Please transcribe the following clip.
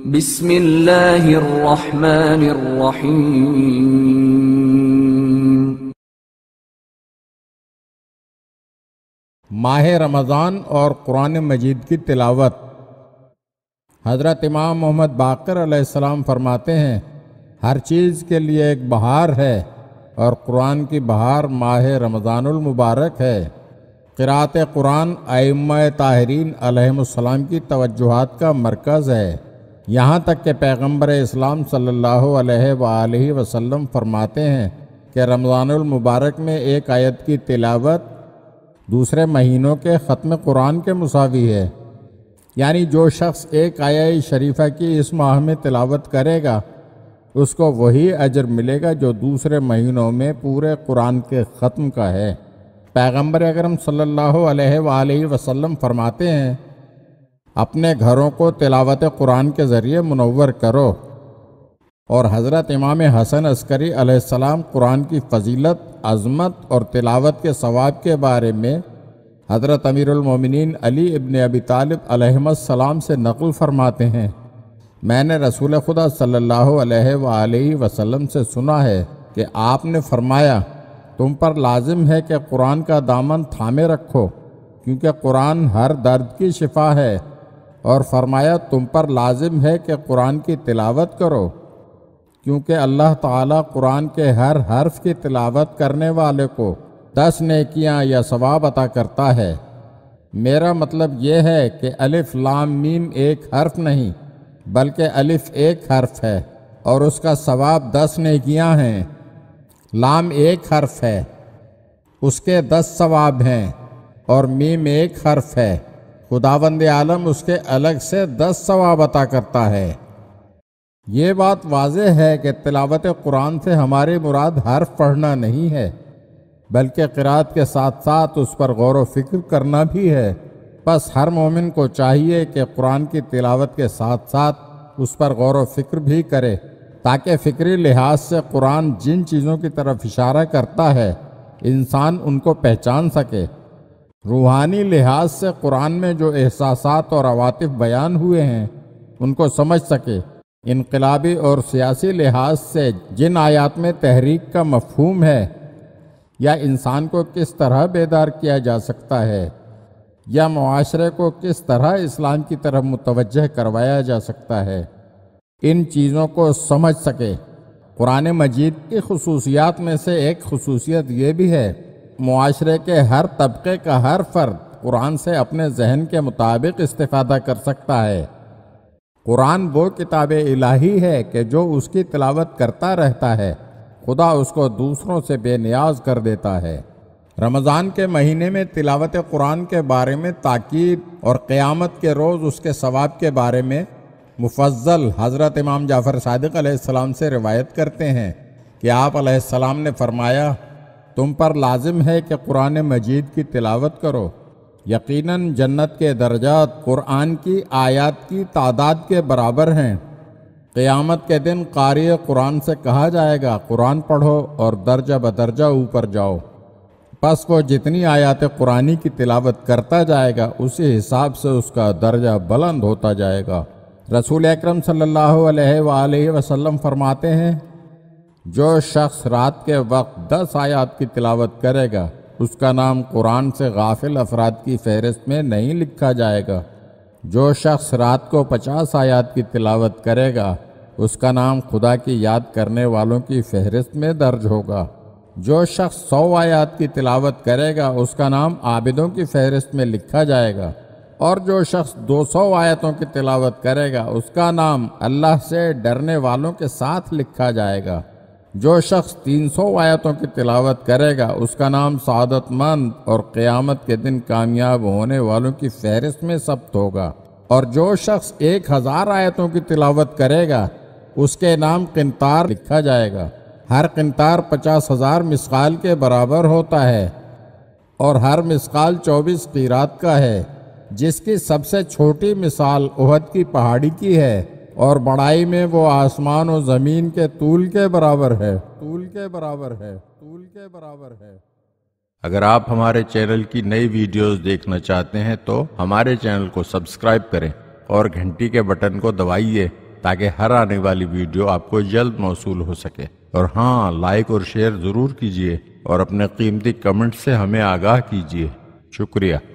बिस्मिल्लाहिर्रहमानिर्रहीम माह रमज़ान और कुरान मजीद की तिलावत हज़रत इमाम मोहम्मद बाकर अलैहिस्सलाम फरमाते हैं हर चीज़ के लिए एक बहार है और कुरान की बहार माह रमज़ानमबारक है किरात कुरान आइम ताहरीन अलैहिस्सलाम की तवजुहत का मरकज़ है यहाँ तक कि पैगम्बर इस्लाम सल्लल्लाहु अलैहि वसल्लम फरमाते हैं कि रमज़ानमबारक में एक आयत की तिलावत दूसरे महीनों के ख़त्म कुरान के मुसावी है यानी जो शख्स एक आया शरीफा की इस माह में तिलावत करेगा उसको वही अजर मिलेगा जो दूसरे महीनों में पूरे कुरान के ख़त्म का है पैगम्बर अगरम सल्लल्लाहु अलैहि वसल्लम फरमाते हैं अपने घरों को तिलावत कुरान के ज़रिए मुनवर करो और हज़रत इमाम हसन अस्करी अलैहिस्सलाम कुरान की फजीलत अजमत और तिलावत के सवाब के बारे में हज़रत अमीरमिन अली इबन अबी तालब सलाम से नकल फरमाते हैं मैंने रसूल खुदा सल्लल्लाहु अलैहि वसल्लम से सुना है कि आपने फरमाया तुम पर लाजिम है कि कुरान का दामन थामे रखो क्योंकि कुरान हर दर्द की शिफा है और फरमाया तुम पर लाजिम है कि कुरान की तिलावत करो क्योंकि अल्लाह ताला कुरान के हर हर्फ की तिलावत करने वाले को दस नेकियां या सवाब अता करता है मेरा मतलब यह है कि अलिफ लाम मीम एक हर्फ नहीं बल्कि अलिफ एक हर्फ है और उसका सवाब दस नेकियां हैं लाम एक हर्फ है उसके दस सवाब हैं और मीम एक हर्फ है खुदाबंद आलम उसके अलग से दस सवाब अता करता है ये बात वाज है कि तिलावत कुरान से हमारी मुराद हर्फ पढ़ना नहीं है बल्कि किरात के साथ साथ उस पर गौर फिक्र करना भी है बस हर मोमिन को चाहिए कि कुरान की तिलावत के साथ साथ उस पर गौर फिक्र भी करे ताकि फ़िक्री लिहाज से कुरान जिन चीज़ों की तरफ इशारा करता है इंसान उनको पहचान सके रूहानी लिहाज से कुरान में जो एहसास और अवातिफ बयान हुए हैं उनको समझ सके इनकलाबी और सियासी लिहाज से जिन आयात में तहरीक का मफहूम है या इंसान को किस तरह बेदार किया जा सकता है या माशरे को किस तरह इस्लाम की तरफ मुतवजह करवाया जा सकता है इन चीज़ों को समझ सके कुरान मजीद की खसूसियात में से एक खसूसियत ये भी है माशरे के हर तबके का हर फर्द कुरान से अपने जहन के मुताबिक इस्तादा कर सकता है कुरान वो किताब इलाही है कि जो उसकी तलावत करता रहता है खुदा उसको दूसरों से बेनियाज कर देता है रमज़ान के महीने में तिलावत कुरान के बारे में ताक़ीद और क़यामत के रोज़ उसके सवाब के बारे में मुफजल हज़रत इमाम जाफ़र सदक से रिवायत करते हैं कि आप ने फरमाया तुम पर लाजिम है कि कुरान मजीद की तिलावत करो यकीनन जन्नत के दर्जात कुरान की आयत की तादाद के बराबर हैं क़यामत के दिन कारी कुरान से कहा जाएगा कुरान पढ़ो और दर्जा बदर्जा ऊपर जाओ बस वो जितनी आयात कुरानी की तिलावत करता जाएगा उसी हिसाब से उसका दर्जा बुलंद होता जाएगा रसूल अकरम सल्लल्लाहु अलैहि वसल्लम फरमाते हैं जो शख्स रात के वक्त दस आयात की तिलावत करेगा उसका नाम कुरान से गाफिल अफराद की फहरिस्त में नहीं लिखा जाएगा जो शख्स रात को पचास आयात की तिलावत करेगा उसका नाम खुदा की याद करने वालों की फहरिस्त में दर्ज होगा जो शख्स सौ आयात की तिलावत करेगा उसका नाम आबिदों की फहरिस्त में लिखा जाएगा और जो शख्स दो सौ आयतों की तिलावत करेगा उसका नाम अल्लाह से डरने वालों के साथ लिखा जाएगा जो शख्स 300 आयतों की तिलावत करेगा उसका नाम सादतमंद और क़्यामत के दिन कामयाब होने वालों की फहरिस्त में सब्त होगा और जो शख्स एक हज़ार आयतों की तिलावत करेगा उसके नाम किनतार लिखा जाएगा हर किनतार पचास हज़ार मिसकाल के बराबर होता है और हर मिसकाल चौबीस तीरात का है जिसकी सबसे छोटी मिसाल उहद की पहाड़ी की है और बड़ाई में वो आसमान और ज़मीन के तूल के बराबर है तूल के बराबर है तूल के बराबर है अगर आप हमारे चैनल की नई वीडियोस देखना चाहते हैं तो हमारे चैनल को सब्सक्राइब करें और घंटी के बटन को दबाइए ताकि हर आने वाली वीडियो आपको जल्द मौसू हो सके और हाँ लाइक और शेयर ज़रूर कीजिए और अपने कीमती कमेंट से हमें आगाह कीजिए शुक्रिया